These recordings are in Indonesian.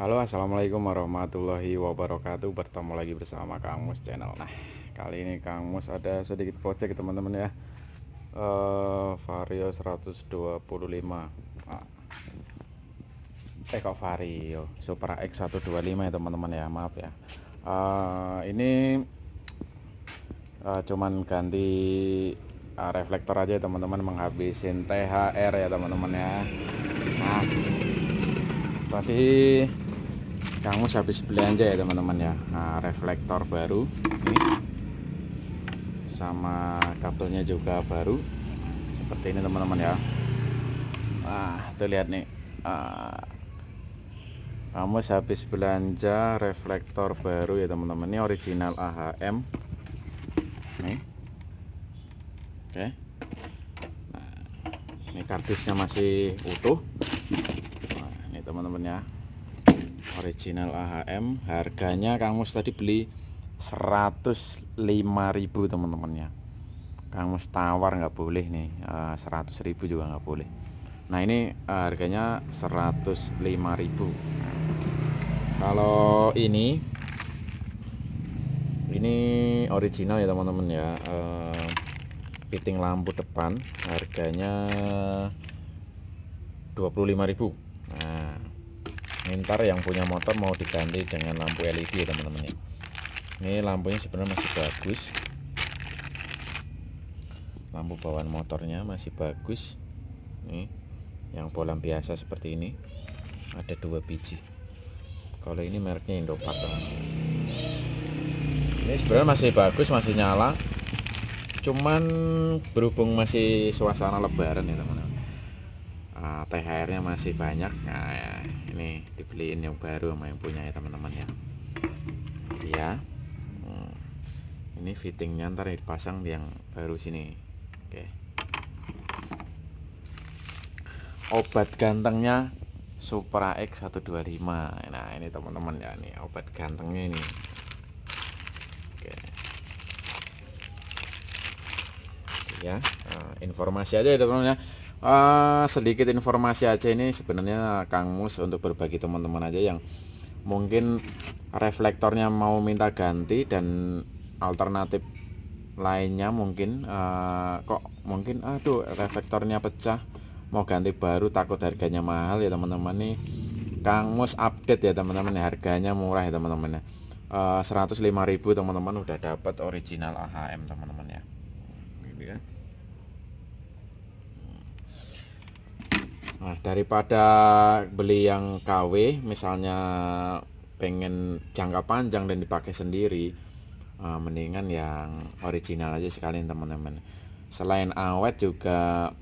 Halo assalamualaikum warahmatullahi wabarakatuh bertemu lagi bersama Kang Mus channel nah kali ini Kang Mus ada sedikit project teman-teman ya uh, Vario 125 nah. eh kok Vario Supra X125 ya teman-teman ya maaf ya uh, ini uh, cuman ganti uh, reflektor aja teman-teman menghabisin THR ya teman-teman ya nah tadi kamu Mus habis belanja ya teman-teman ya nah, reflektor baru ini sama kabelnya juga baru seperti ini teman-teman ya Nah tuh lihat nih uh, kamu habis belanja reflektor baru ya teman-teman ini original AHM nih oke okay. nah, ini kardusnya masih utuh nah, ini teman-teman ya original AHM harganya Kang Mus tadi beli 105.000 teman-teman ya Kang Mus tawar nggak boleh nih uh, eh, 100.000 juga nggak boleh nah ini eh, harganya harganya 105.000 kalau ini ini original ya teman-teman ya fitting eh, lampu depan harganya 25.000 nah mintar yang punya motor mau diganti dengan lampu LED ya teman-teman ya ini lampunya sebenarnya masih bagus lampu bawaan motornya masih bagus nih yang bolam biasa seperti ini ada dua biji kalau ini mereknya Indopak ini sebenarnya masih bagus masih nyala cuman berhubung masih suasana lebaran ya teman-teman Eh, THR-nya masih banyak nah ya, ini dibeliin yang baru sama yang punya ya teman-teman ya ya ini fittingnya ntar dipasang yang baru sini oke obat gantengnya Supra X 125 nah ini teman-teman ya ini obat gantengnya ini oke ya informasi aja ya teman-teman ya uh, sedikit informasi aja ini sebenarnya Kang Mus untuk berbagi teman-teman aja yang mungkin reflektornya mau minta ganti dan alternatif lainnya mungkin uh, kok mungkin aduh reflektornya pecah mau ganti baru takut harganya mahal ya teman-teman nih Kang Mus update ya teman-teman harganya murah ya teman-teman ya uh, eh, 105.000 teman-teman udah dapat original AHM teman-teman ya gitu ya Nah, daripada beli yang KW misalnya pengen jangka panjang dan dipakai sendiri uh, mendingan yang original aja sekalian teman-teman. Selain awet juga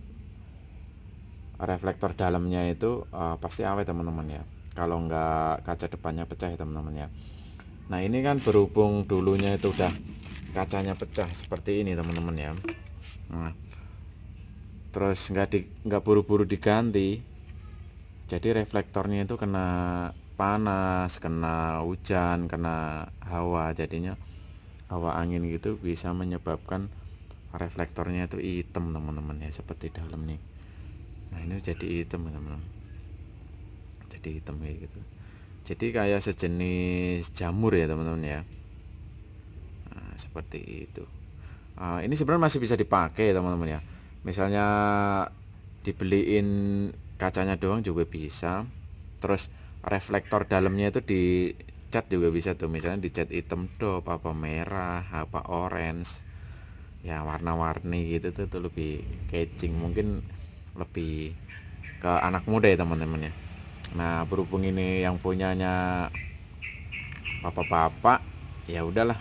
reflektor dalamnya itu uh, pasti awet teman-teman ya. Kalau nggak kaca depannya pecah ya teman-teman ya. Nah, ini kan berhubung dulunya itu udah kacanya pecah seperti ini teman-teman ya. Nah, terus nggak di nggak buru-buru diganti jadi reflektornya itu kena panas kena hujan kena hawa jadinya hawa angin gitu bisa menyebabkan reflektornya itu hitam teman-teman ya seperti dalam nih nah ini jadi hitam teman-teman jadi hitam kayak gitu jadi kayak sejenis jamur ya teman-teman ya nah, seperti itu uh, ini sebenarnya masih bisa dipakai teman-teman ya misalnya dibeliin kacanya doang juga bisa terus reflektor dalamnya itu dicat juga bisa tuh misalnya dicat hitam dop apa merah apa orange ya warna-warni gitu tuh, tuh lebih catching mungkin lebih ke anak muda ya teman-teman ya nah berhubung ini yang punyanya bapak-bapak ya udahlah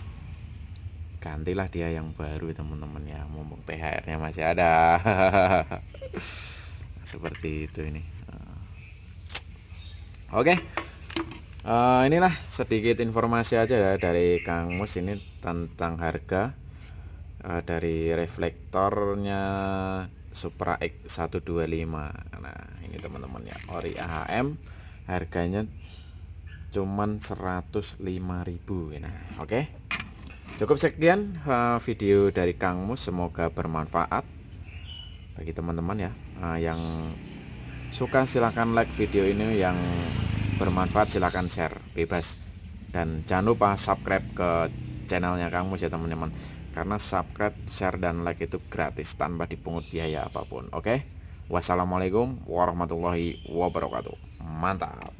gantilah dia yang baru teman-teman ya mumpung THR-nya masih ada seperti itu ini eh. oke okay. uh, eh, inilah sedikit informasi aja ya dari Kang Mus ini tentang harga uh, dari reflektornya Supra X125 nah ini teman-teman ya ori AHM harganya cuman 105.000 nah oke okay. Cukup sekian eh, video dari Kang Mus, semoga bermanfaat bagi teman-teman ya. Eh, yang suka silahkan like video ini, yang bermanfaat silahkan share, bebas. Dan jangan lupa subscribe ke channelnya Kang Mus ya teman-teman. Karena subscribe, share, dan like itu gratis tanpa dipungut biaya apapun. Oke, wassalamualaikum warahmatullahi wabarakatuh. Mantap.